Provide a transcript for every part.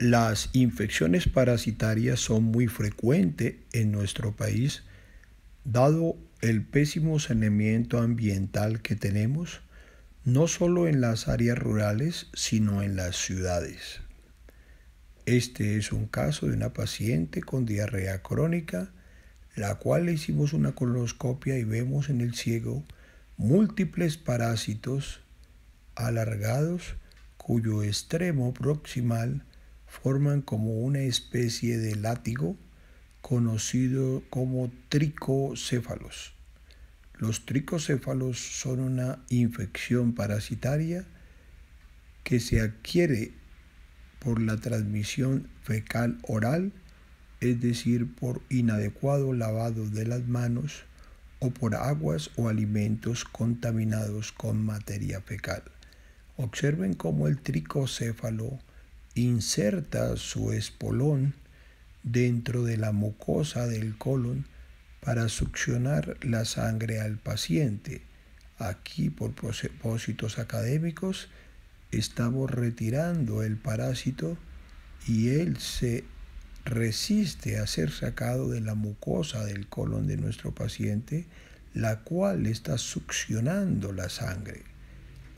Las infecciones parasitarias son muy frecuentes en nuestro país, dado el pésimo saneamiento ambiental que tenemos, no solo en las áreas rurales, sino en las ciudades. Este es un caso de una paciente con diarrea crónica, la cual le hicimos una colonoscopia y vemos en el ciego múltiples parásitos alargados cuyo extremo proximal forman como una especie de látigo conocido como tricocéfalos. Los tricocéfalos son una infección parasitaria que se adquiere por la transmisión fecal oral, es decir, por inadecuado lavado de las manos o por aguas o alimentos contaminados con materia fecal. Observen cómo el tricocéfalo inserta su espolón dentro de la mucosa del colon para succionar la sangre al paciente. Aquí, por propósitos académicos, estamos retirando el parásito y él se resiste a ser sacado de la mucosa del colon de nuestro paciente, la cual está succionando la sangre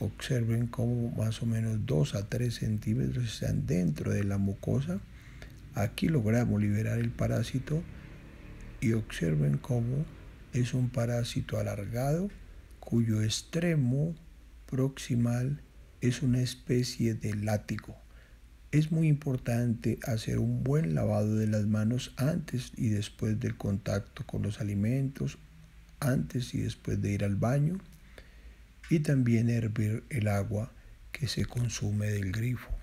observen cómo más o menos 2 a 3 centímetros están dentro de la mucosa. Aquí logramos liberar el parásito y observen cómo es un parásito alargado cuyo extremo proximal es una especie de látigo. Es muy importante hacer un buen lavado de las manos antes y después del contacto con los alimentos, antes y después de ir al baño y también hervir el agua que se consume del grifo.